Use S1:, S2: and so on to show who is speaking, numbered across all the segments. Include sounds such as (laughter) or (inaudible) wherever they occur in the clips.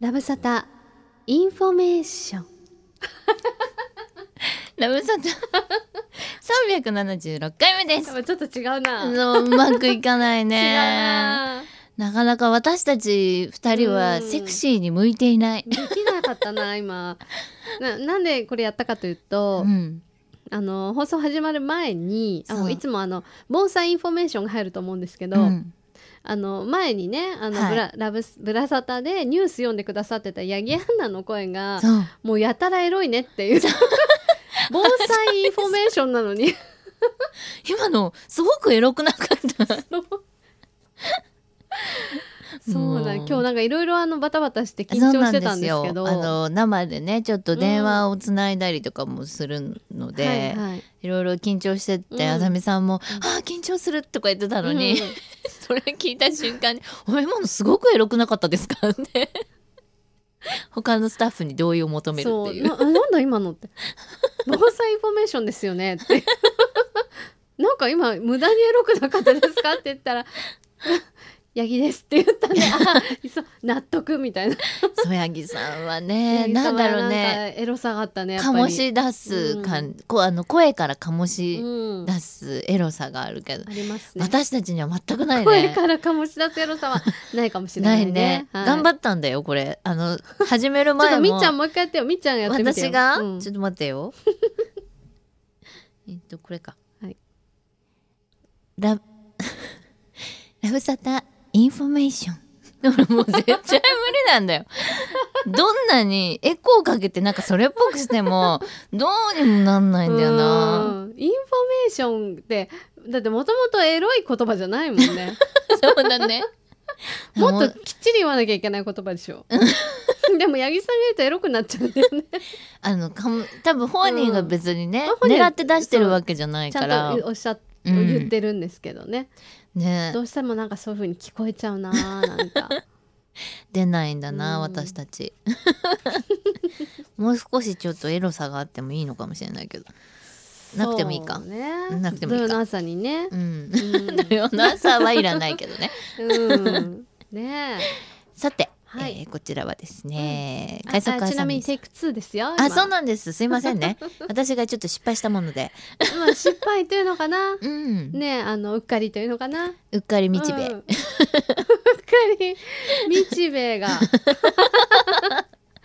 S1: ラブサタインフォメーション (laughs) ラブサタ (laughs) 三百七十六回目ですちょっと違うな。うまくいかない違うねな。なかなか私たち二人はセクシーに向いていないでき
S2: なかったな、(laughs) 今。ななんでこれやったかというと、うんあの、放送始まる前に、あいつもあの、防災インフォメーションが入ると思うんですけど、うあの前にねあのブラ、はい、ラブブラサタでニュース読んでくださってた八木アンナの声がもうやたらエロいねっていう (laughs) 防災インフォメーションなのに今のす
S1: ごくエロくなかった
S2: そうだ、今日なんかいろいろあのバタバタして緊張してたんですけどあの
S1: 生でねちょっと電話をつないだりとかもするので、うんはいはい、ろいろ緊張しててあざみさんも「ああ緊張する」とか言ってたのに、うん (laughs) それ聞いた瞬間に「お今のすごくエロくなかったですか? (laughs)」って他のスタッフに同意を求めるっていううなんだ今
S2: のって防災インフォメーションですよねって (laughs) なんか今無駄にエロくなかったですかって言ったら八木です」って言ったんで (laughs) 納得みたい
S1: なそやぎさんはねなんだろうね
S2: エロさがあったね醸し出す
S1: 感、こあの声から醸し出すエロさがあるけど、あります、私たちには全くないね声か
S2: ら醸し出すエロさはないかもしれないね頑
S1: 張ったんだよこれあの始める前もみっちゃん
S2: もう一回やってよみっちゃんやって私が、ち
S1: ょっと待ってよ (laughs) えっとこれかはいラ (laughs) ラブサタインフォメーション。(laughs) もう絶対無理なんだよ。どんなにエコーかけてなんかそれっぽくしてもどうにもなんないんだよな。インフォメーションってだって
S2: もともとエロい言葉じゃないもんね。(laughs) そうだね。もっときっちり言わなきゃいけない言葉でしょ。(laughs) でも八木さんが言うとエロくなっちゃうんだよねあのかも多分本人が別にね、うん、狙って出してるわけじゃないから。おっしゃって言ってるんですけどね、ねどうしてもなんかそういうふうに聞こえちゃうななんか
S1: (laughs) 出ないんだな、うん、私たち (laughs) もう少しちょっとエロさがあってもいいのかもしれないけどなくてもいいか、
S2: ね、なくてもいいか土曜の朝にね、うん、
S1: うん、(laughs) 土曜の朝はいらないけどね、うん、ねさてはい、えー、こちらはですね、うん、ちなみにテイク2ですよあそうなんですすいませんね (laughs) 私がちょっと失敗したものでまあ失敗というのかな、うん、ね
S2: あのうっかりというのかな
S1: うっかりみちべ、うん、
S2: うっかりみち (laughs) べが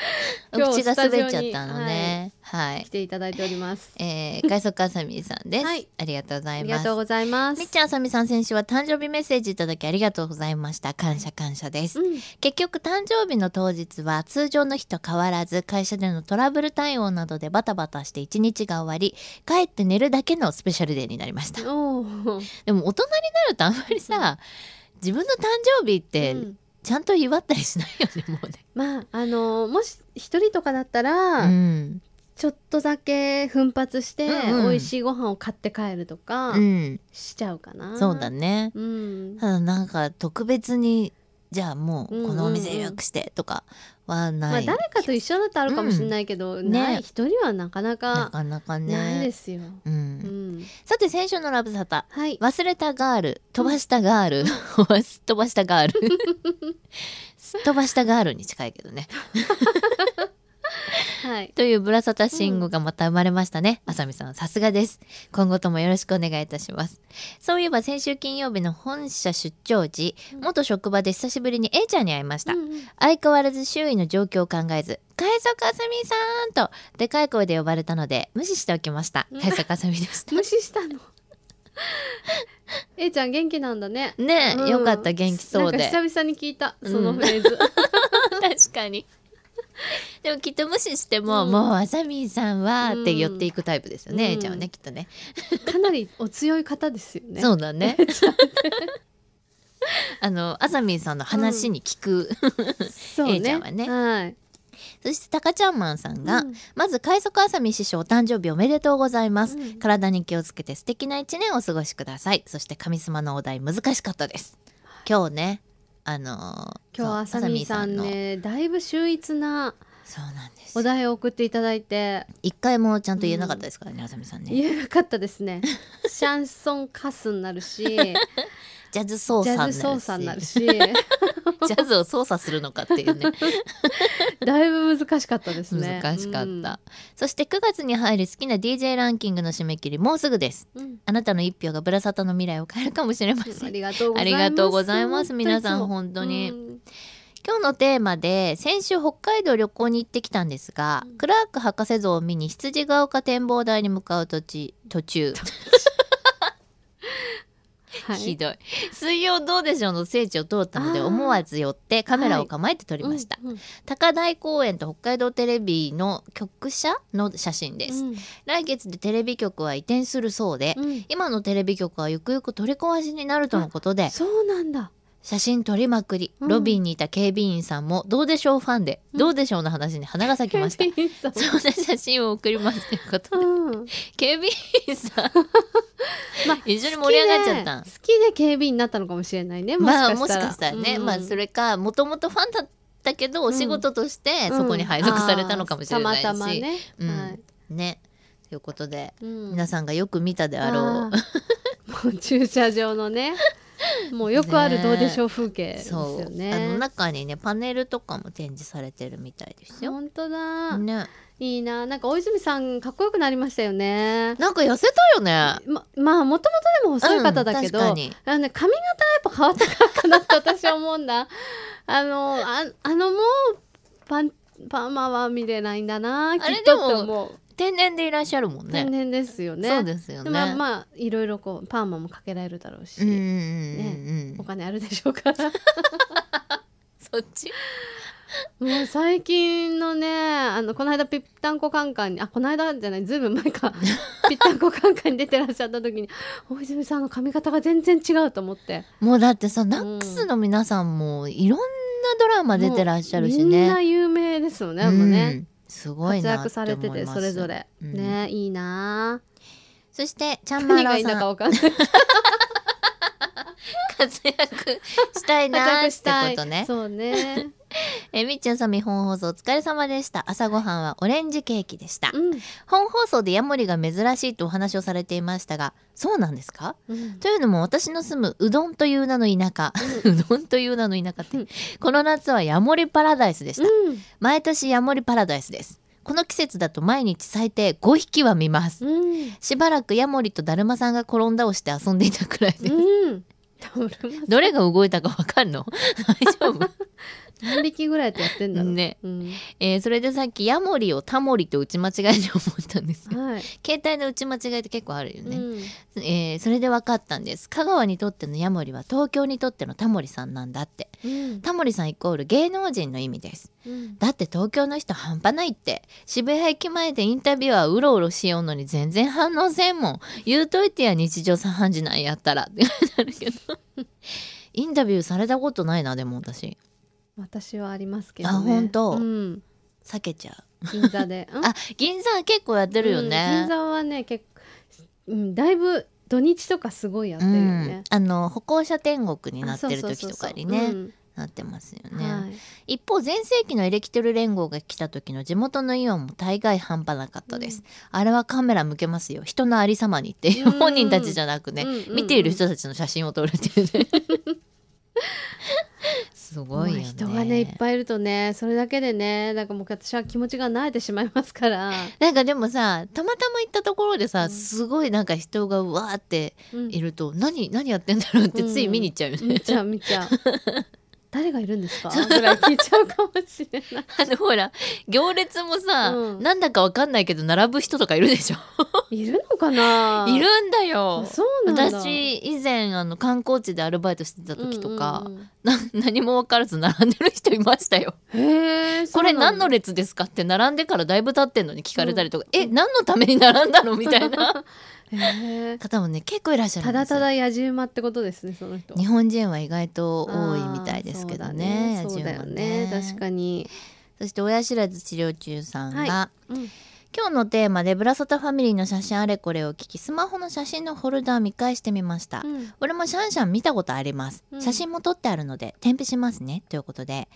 S1: (laughs) 口が滑っちゃったのね。はい。来ていただいております。(laughs) えー、外速あさみさんです。(laughs) はい、ありがとうございます。ありがとうございます。みっちゃんあさみさん先週は誕生日メッセージいただきありがとうございました。感謝感謝です。結局誕生日の当日は通常の日と変わらず会社でのトラブル対応などでバタバタして一日が終わり、帰って寝るだけのスペシャルデーになりました。でも大人になるとあんまりさ、自分の誕生日って、ちゃんと祝ったりしないよねもうね。(laughs) まああのもし一人とかだったら、うん、ち
S2: ょっとだけ奮発して、うんうん、美味しいご飯を買って帰るとかしちゃうかな。そう
S1: だね、うん、ただなんか特別にじゃあもうこのお店予約してとかはない、まあ、誰
S2: かと一緒だとあるかもしれないけど、うん、ね、ない一
S1: 人はなかなかないで
S2: すよ。うん、
S1: さて先週の「ラブサタ」はい、忘れたガール飛ばしたガール (laughs) 飛ばしたガール (laughs) 飛ばしたガールに近いけどね。はい、というブラサタ信号がまた生まれましたね。あさみさん、さすがです。今後ともよろしくお願いいたします。そういえば先週金曜日の本社出張時、元職場で久しぶりに A ちゃんに会いました。うん相変わらず周囲の状況を考えず、海賊あさみさんとでかい声で呼ばれたので無視しておきました。海賊あさみでした。無視したの
S2: (laughs) A ちゃん元気なんだね。ね、うん、よかった元気そうで。久々に聞いたそのフレ
S1: ーズ。うん、確かに。(laughs) でもきっと無視しても、うん、もうあざみんさんはって寄っていくタイプですよね、うん、ちゃんはねきっとねかなりお強い方ですよねそうだね (laughs) あのあざみんさんの話に聞く、うん、えちゃんはね、ね、はいそして、たかちゃんまんさんが、うん、まず、快速あさみ師匠、お誕生日おめでとうございます。うん、体に気をつけて素敵な一年をお過ごしください。そして、神様のお題、難しかったです。今日ね、あの今日あさみさんね
S2: だいぶ秀逸なそうなんですお題を送っていただいて一
S1: 回もちゃんと言えなかったですからね、あさみさんね言
S2: えなかったですねシャンソンカスにな
S1: るしジャズ操作になるしジャ操作なるし (laughs) ジャズを操作するのかっていうね (laughs) だいぶ難しかったですね難しかった、うん、そして9月に入る好きな DJ ランキングの締め切りもうすぐです、うん、あなたの一票がブラサタの未来を変えるかもしれま
S2: せんありがとうございますありがとうございます皆さん本当に、う
S1: ん今日のテーマで先週北海道旅行に行ってきたんですが、うん、クラーク博士像を見に羊ヶ丘展望台に向かう土地途中 (laughs) はい、ひどい水曜どうでしょうの聖地を通ったので思わず寄ってカメラを構えて撮りました、はいうんうん、高台公園と北海道テレビの局舎の写真です、うん、来月でテレビ局は移転するそうで、うん、今のテレビ局はゆくゆく取り壊しになるとのことでそうなんだ写真撮りまくり、ロビーにいた警備員さんも「どうでしょう」ファンで「どうでしょう」の話に花が咲きました、うん、そんな写真を送りますということで、うん、(laughs) 警備員さん (laughs) (laughs) まあ、一緒に盛り上がっちゃった好きで警備員になったのかもしれないねもしかしたら,、まあ、もしかしたらね、うん、まあそれかもともとファンだったけどお仕事としてそこに配属されたのかもしれないし、うん、たまたまね,、うんはい、ねということで、うん、皆さんがよく見たであろうもう駐
S2: 車場のね (laughs) もうよくあるどうでしょう風景ですよね、ね、あの中に
S1: ねパネルとかも展示されてるみたいです
S2: よ本当だねいいななんか大泉さんかっこよくなりましたよねなんか痩せたよねままあもともとでも細い方だけど、うん、あの、ね、髪型はやっぱ変わったかなって私は思うんだあのああのもうパンパーマは見れないんだなきっとって思
S1: う天然でいらっしゃるもんね天然ですよねそうですよねまあま
S2: あいろいろこうパーマもかけられるだろうし、ね、お金あるでしょうから (laughs) そっち (laughs) もう最近のねあのこの間ぴったんこカンカンにあこの間じゃないずいぶん前かぴったんこカンカンに出てらっしゃった時に大泉さんの髪型が全然違うと思って
S1: もうだってさ、ナックスの皆さんもいろんなドラマ出てらっしゃるしねみんな有
S2: 名ですよね、もうね
S1: すごい活躍されててそれぞれ、ね
S2: いいな
S1: そしてちゃんまーろーさんち (laughs) (laughs) 活躍したいなってことね。そうね。(laughs) えみっちゃんさみ本放送お疲れ様でした朝ごはんはオレンジケーキでした、うん、本放送でヤモリが珍しいとお話をされていましたがそうなんですか、うん、というのも私の住むうどんという名の田舎、うん、うどんという名の田舎って、うん、この夏はヤモリパラダイスでした、毎年ヤモリパラダイスですこの季節だと毎日最低5匹は見ます、しばらくヤモリとだるまさんが転んだをして遊んでいたくらいです、どれが動いたかわかんの (laughs) 大丈夫何匹ぐらいとやってんだろうね、うん、えー、それでさっきヤモリをタモリと打ち間違えて思ったんですけど、はい、携帯の打ち間違いって結構あるよね、うん、えー、それで分かったんです香川にとってのヤモリは東京にとってのタモリさんなんだって、うん、タモリさんイコール芸能人の意味です、うん、だって東京の人半端ないって渋谷駅前でインタビュアーうろうろしようのに全然反応せんもん言うといてや日常茶飯事なんやったらってなるけど (laughs) インタビューされたことないなでも私
S2: 私はありますけど、ね、あ本当、う
S1: ん、避けちゃう銀
S2: 座で (laughs) あ銀座結構
S1: やってるよね、銀座
S2: はね結構、うん、だいぶ土日とかすごいやってるよね、
S1: あの歩行者天国になってる時とかにねなってますよね、はい、一方全盛期のエレキテル連合が来た時の地元のイオンも大概半端なかったです、うん、あれはカメラ向けますよ人のありさまにっていう本人たちじゃなくね、うんうんうん、見ている人たちの写真を撮るっていうね (laughs) すごい、ね、人
S2: がねいっぱいいるとねそれだけでねなんかもう私は気持ちが慣れてしまいますから (laughs) なんかでも
S1: さたまたま行ったところでさ、うん、すごいなんか人がわーっていると、うん、何何やってんだろうってつい見に行っちゃうよね、うん、見ちゃう見ちゃう (laughs) 誰がいるんですかぐらい聞いちゃうかもしれない (laughs) あのほら行列もさ、うん、なんだかわかんないけど並ぶ人とかいるでしょ (laughs) いるのかないるんだよ私以前あの観光地でアルバイトしてた時とか、うんうんうん、(laughs) 何も分からず並んでる人いましたよへこれ何の列ですかって並んでからだいぶ経ってんのに聞かれたりとか、うん、え何のために並んだのみたいな方もね結構いらっしゃるただただ野じ馬ってことですねその人日本人は意外と多いみたいですけどねそうだね、ねね、確かにそして親知らず治療中さんが、はいうん今日のテーマでブラサタファミリーの写真あれこれを聞きスマホの写真のホルダー見返してみました、うん、俺もシャンシャン見たことあります、うん、写真も撮ってあるので添付しますねということで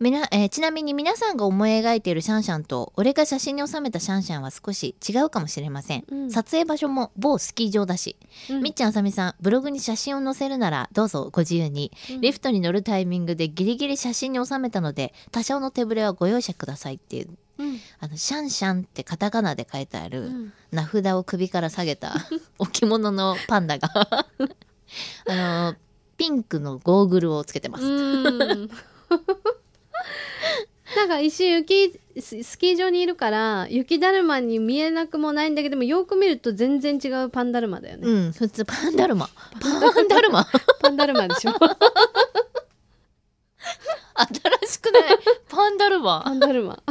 S1: みな、えー、ちなみに皆さんが思い描いているシャンシャンと俺が写真に収めたシャンシャンは少し違うかもしれません、うん、撮影場所も某スキー場だし、みっちゃんあさみさんブログに写真を載せるならどうぞご自由に、リフトに乗るタイミングでギリギリ写真に収めたので多少の手ぶれはご容赦くださいっていうあのシャンシャンってカタカナで書いてある、名札を首から下げた (laughs) 置物のパンダが (laughs) あのピンクのゴーグルをつけてます。
S2: なんか石雪スキー場にいるから雪だるまに見えなくもないんだけどもよく見ると全然違うパンダルマだよね。うん、普通パンダルマ。パンダルマ。(laughs) パンダルマでしょ。新しくない。パンダルマ。パンダルマ。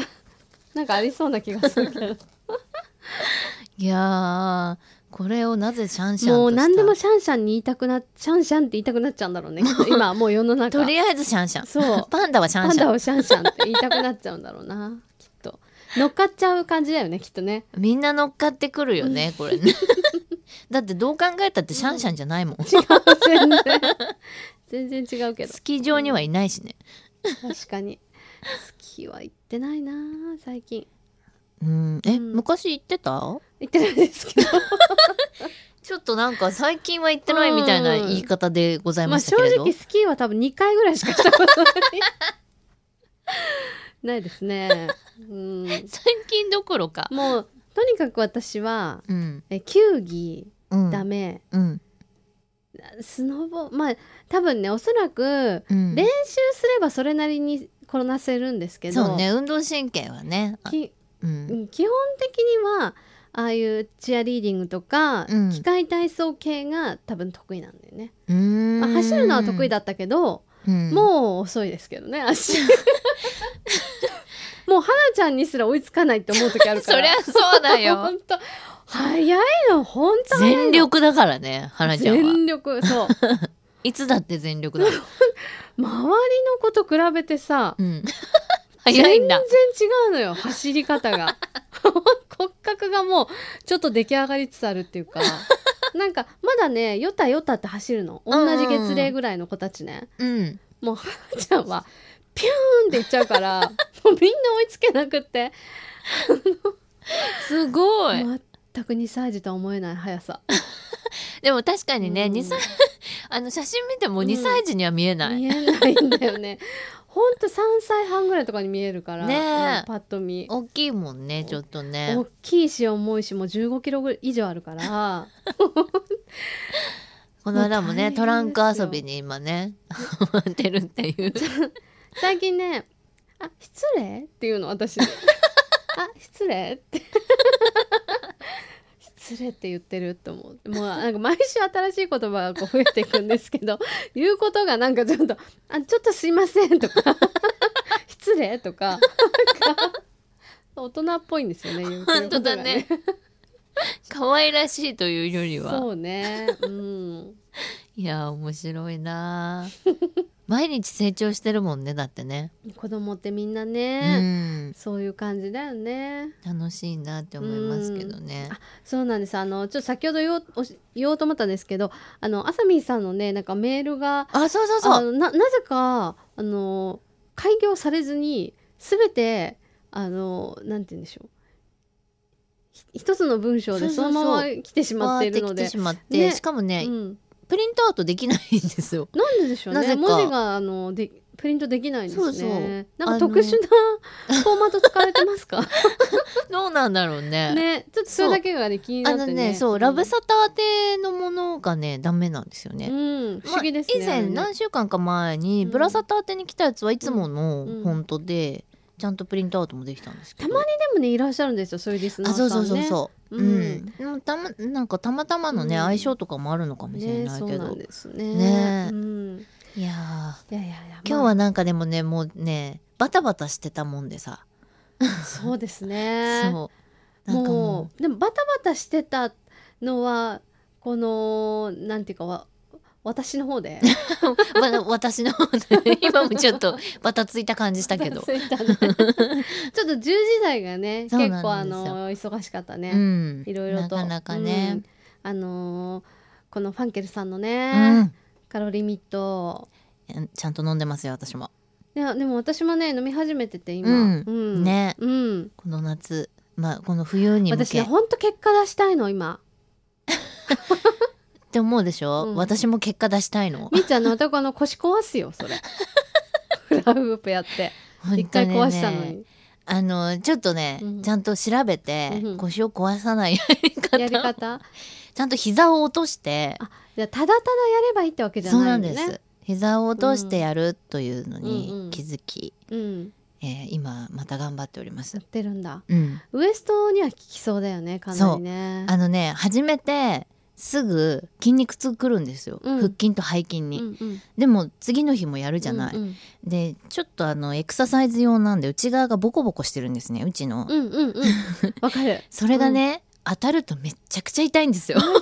S2: なんかありそうな気がするけど (laughs) いやこれをなぜシャンシャンもう何でもシャンシャンに言いたくなシャンシャンって言いたくなっちゃうんだろうね (laughs) 今も
S1: う世の中とりあえずシャンシャンそうパンダはシャンシャンパンダをシャンシャンって言いたくなっちゃうんだろうなきっと乗っかっちゃう感じだよねきっとねみんな乗っかってくるよね (laughs) これねだってどう考えたってシャンシャンじゃないもん、違う全然全然違うけどスキー場にはいないしね確かにス日は行ってないな最近うんえ、うん、昔行ってた行ってないですけど (laughs) ちょっとなんか最近は行ってないみたいな言い方でございましたけれど、うんまあ、正直スキーは多分2回ぐらいしかしたことない
S2: ないですね、うん、最近どころかもうとにかく私は、うん、え球技ダメ、うん、スノボまあ多分ねおそらく練習すればそれなりにこなせるんですけどそうね運動神経はね、うん、基本的にはああいうチアリーディングとか、うん、機械体操系が多分得意なんだよね、まあ、走るのは得意だったけど、うん、もう遅いですけどね足 (laughs) もうはなちゃんにすら追いつかないって思う時あるから (laughs) そりゃそうだよ (laughs) 本当早いの本当全力だか
S1: らねはなちゃんは全力そう
S2: いつだって全力だ (laughs) 周りの子と比べてさ、うん、(laughs) 早いんだ全然違うのよ走り方が (laughs) 骨格がもうちょっと出来上がりつつあるっていうかなんかまだねよたよたって走るの同じ月齢ぐらいの子たちね、うん、もうはなちゃんはピューンっていっちゃうからもうみんな追いつけなくってすごい全く2歳児とは思えない速さ。でも確かにね、うん、歳
S1: (laughs) あの写真見ても2歳児には見えない、うん、見えないんだよね (laughs) ほ
S2: んと3歳半ぐらいとかに見えるからね
S1: パッと見大きいもんねちょっとね大
S2: きいし重いしもう1 5キロ以上あるから (laughs)
S1: この間もねトランク遊びに今ねハってるっていう
S2: 最近ね「あ失礼?」っていうの私「あ失礼?」って失礼って言ってると思うもうなんか毎週新しい言葉がこう増えていくんですけど (laughs) 言うことがなんかちょっと「あちょっとすいません」とか「(laughs) 失礼」とか大人っぽいんですよね言うことがね。
S1: 可愛らしいというよりはそう
S2: ねうん
S1: いや面白いな (laughs) 毎日成長してるもんねだってね
S2: 子供ってみんなね、うん、そういう感じだよね楽しいなって思いますけどね、うん、そうなんですあのちょっと先ほど言おう言おうと思ったんですけどあのあさみんさんのねなんかメールがあそうそうそうなぜかあの開業されずに全てあのなんて言うんでしょう一つの文章でそのまま来てしまっているので。しかもね、うんプリントアウト
S1: できないんですよ。なんででしょうね。文字
S2: があのでプリントできないんですね。そうそうなんか特殊
S1: なフォーマット使われてますか？(laughs) どうなんだろうね。ね、ちょっとそれだけがね気になってね。あのね、そう、ラブサタ宛系のものがねダメなんですよね。うん、不思議ですね。以前何週間か前にブラサタ宛系に来たやつはいつもの本当で。ちゃんとプリントアウトもできたんですけどた
S2: まにでもねいらっしゃるんですよそういうリスナーさん、ね、あそうそうそうそううん、
S1: うん、たまなんかたまたまのね、うん、相性とかもあるのかもしれないけど、ね、そうですねね、うん、いやいやいやいや、今日はなんかでもねもうねバタバタしてたもんでさ
S2: そうですね (laughs) そうもうでもバタバタしてたのはこのなんていうかは私の方で
S1: (laughs) 私の方で (laughs) 今もちょっとバタついた感じしたけどちょ
S2: っと10時台がね (laughs) 結構あの忙しかったね、うん、いろいろとなかなかね、うん、あのー、このファンケルさんのね、うん、カロリーミット
S1: ちゃんと飲んでますよ私も
S2: いやでも私もね飲み始めてて今、ね、
S1: うん、この夏まあこの冬に私ねほ
S2: んと結果出したいの今
S1: って思うでしょ、うん、私も結果出したいの。みーちゃんの男の腰壊すよ、それ。(laughs) フラフープやって。一、ね、回壊したのに。あのちょっとね、うん、ちゃんと調べて、うん、腰を壊さないやり方やり方ちゃんと膝を落としてあじゃただただやればいいってわけじゃないん、ね、そうなんです膝を落としてやるというのに気づき、うんうん、えー、今また頑張っておりますやっ
S2: てるんだ、うん、ウエストには効きそうだよねかなり
S1: ねあのね初めてすぐ筋肉痛くるんですよ、うん、腹筋と背筋に、うんうん、でも次の日もやるじゃない、うんうん、でちょっとあのエクササイズ用なんで内側がボコボコしてるんですねうちのわ、うんうんかる (laughs) それがね、うん、当たるとめちゃくちゃ痛いんですよそう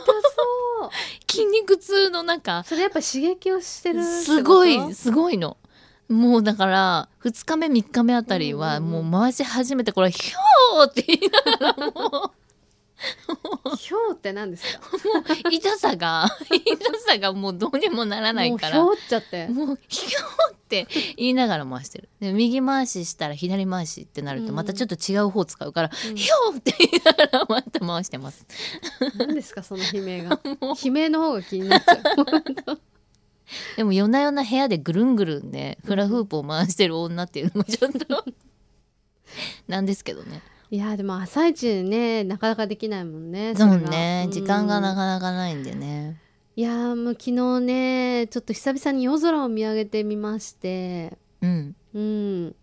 S1: (laughs) 筋肉痛の中それやっぱ刺激をしてるすごいすごいのもうだから2日目3日目あたりはもう回し始めてこれひ
S2: ょーって言いながらもう
S1: ひょって何ですか (laughs) もう痛さが (laughs) 痛さがもうどうにもならないからもうひっちゃってもうひょって言いながら回してるで右回ししたら左回しってなるとまたちょっと違う方使うから、うん、ひょうって言いながらまた回してます何ですかその悲
S2: 鳴が (laughs) 悲鳴の方が気になっちゃう
S1: でも夜な夜な部屋でぐるんぐるんねフラフープを回してる女っていうのもちょっとなんですけどね
S2: いやでも朝一ねなかなかできないもんねそうね、時間がなかな
S1: かないんでね
S2: いやもう昨日ねちょっと久々に夜空を見上げてみましてうんうん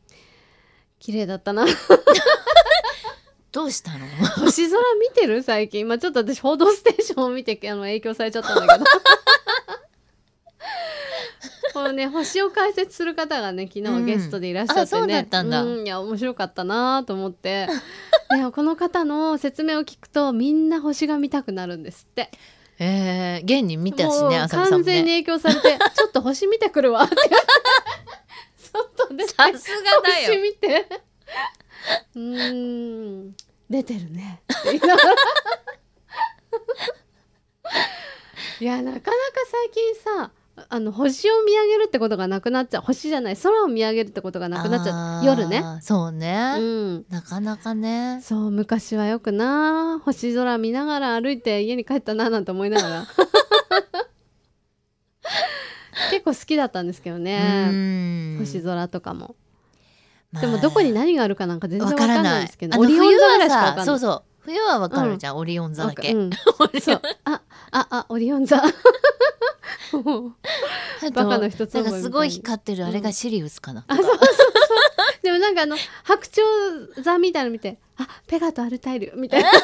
S2: 綺麗だったな (laughs) どうしたの星空見てる最近まあちょっと私「報道ステーション」を見てあの影響されちゃったんだけどこのね星を解説する方がね昨日ゲストでいらっしゃってね、うん、そうだったんだ、うん、いや面白かったなと思ってでもこの方の説明を聞くとみんな星が見たくなるんですって。えー、現に見たしね、ね完全に影響されて、(laughs) ちょっと星見てくるわって。(laughs) 外出て、さすがだよ。星見て。うん、出てるね。っ (laughs) ていや、なかなか最近さ、あの星を見上げるってことがなくなっちゃう星じゃない空を見上げるってことがなくなっちゃう夜ねそうね、うん、なかなかねそう昔はよくな星空見ながら歩いて家に帰ったななんて思いながら (laughs) 結構好きだったんですけどね星空とかも、まあ、でもどこに何があるかなんか全然わからないですけどオリオン座ぐらいしかわかんないそうそう
S1: 冬はわかるじゃん、うん、オリオン座だけ、うん、そうああ、あ、オリオン座。(laughs) バカの一つなんかすごい光ってるあれがシリウスかな。うん、あ、そうそうそう。
S2: でもなんかあの白鳥座みたいなの見て、あ、ペガとアルタイルみたいな。(laughs) わ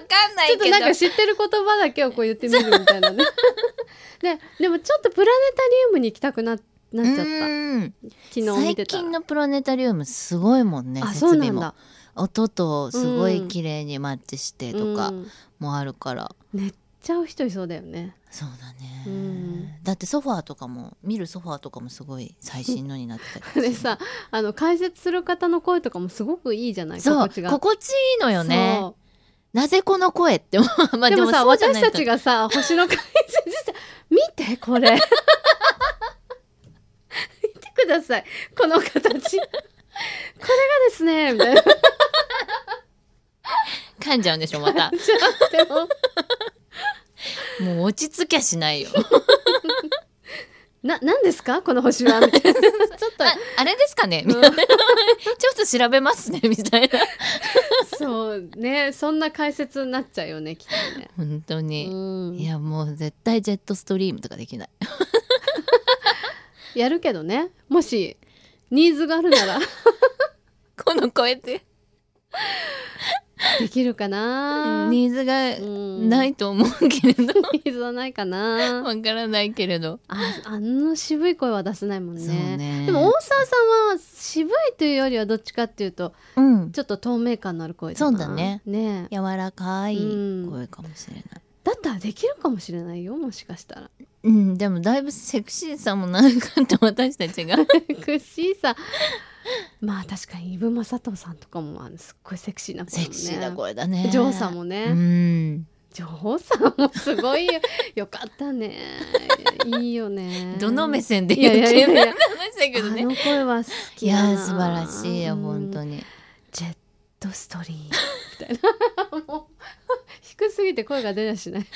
S1: かんないちょっとなんか知ってる言葉だけをこう言ってみるみたいなね。
S2: (laughs) で、でもちょっとプラネタリウムに行きたくなっなっちゃった
S1: 昨日最近のプラネタリウムすごいもんね設備も音とすごい綺麗にマッチしてとかもあるから、
S2: うん、ネッちゃう人いそうだよねそうだね、うん、
S1: だってソファーとかも見るソファーとかもすごい最新のになってたり (laughs) で
S2: さあの解説する方の声とかもすごくいいじゃない心地が心地いいのよね
S1: なぜこの声ってまあ、でもさ私たちが
S2: さ星の解説し見てこれ見てくださいこの形これがで
S1: すねみたいな噛んじゃうんでしょまた。ももう落ち着きゃしないよ。(laughs) な、何ですかこの星はみたいな。(laughs) ちょっとあ、あれですかねみたい
S2: な。(laughs) ちょっと調べますねみたいな。そうね。そんな解説になっちゃうよね、きっとね。
S1: 本当に。いや、もう絶対ジェットストリームとかできない。
S2: やるけどね。もし、ニーズがあるなら。この声えて。できるかなニーズがないと思うけれど、(laughs) ニーズはないかなわからないけれどああの渋い声は出せないもんね、ね、でも大沢さんは渋いというよりはどっちかっていうと、うん、ちょっと透明感のある声そうだねね柔ら
S1: かい声かもしれない、うんだったらできるかもしれないよもしかしたらうんでもだいぶセクシーさもなかった私たちが (laughs) セクシーさ
S2: まあ確かにイブ・マサトさんとかもあのすっごいセクシーな声、ね、セクシーな声
S1: だねジョーさん
S2: もねうんジョーさんもすごいよよかったね (laughs) いいよね
S1: どの目線で言ってるの話
S2: けどねあの声は好
S1: きいや素晴らしいよ本当にジェットストリームみたいなもう低すぎて声が出やしない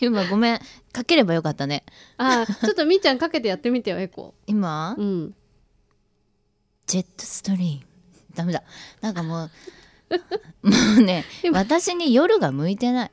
S1: 今ごめんかければよかったねあちょっとみーちゃんかけてやってみてよエコ今うんジェットストリームダメだなんかもう (laughs) もうね私に夜が向いてない